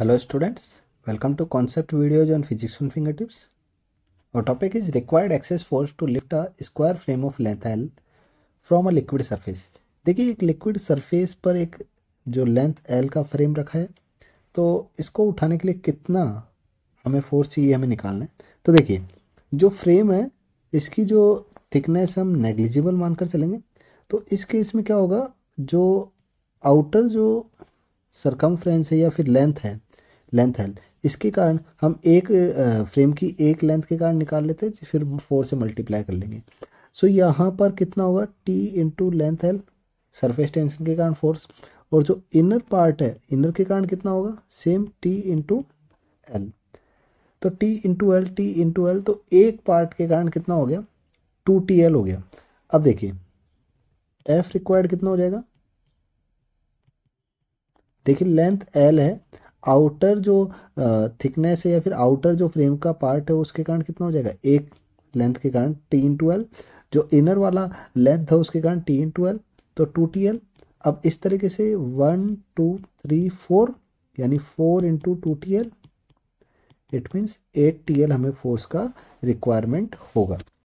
Hello students, welcome to concept videos on physics on fingertips. Our topic is required excess force to lift a square frame of length L from a liquid surface. देखिए एक liquid surface पर एक जो length L का frame रखा है तो इसको उठाने के लिए कितना हमें फोर्स चाहिए हमें निकालना है तो देखिए जो फ्रेम है इसकी जो थिकनेस हम नेग्लिजिबल मानकर चलेंगे तो इस केस में क्या होगा जो आउटर जो सरकम है या फिर लेंथ है लेंथ एल इसके कारण हम एक फ्रेम की एक लेंथ के कारण निकाल लेते हैं फिर फोर से मल्टीप्लाई कर लेंगे सो so, यहाँ पर कितना होगा T into length L surface tension के कारण फोर्स और जो इनर पार्ट है इनर के कारण कितना होगा सेम टी इंटू एल तो T into L T into L तो एक पार्ट के कारण कितना हो गया टू टी एल हो गया अब देखिए एफ रिक्वायर्ड कितना हो जाएगा देखिए लेंथ एल है आउटर जो थिकनेस है या फिर आउटर जो फ्रेम का पार्ट है उसके कारण कितना हो जाएगा एक लेंथ के कारण टी इन टू एल जो इनर वाला लेंथ है उसके कारण टी इन टू एल तो टू टी एल अब इस तरीके से वन टू थ्री फोर यानी four into two T L it means eight T L हमें फोर्स का रिक्वायरमेंट होगा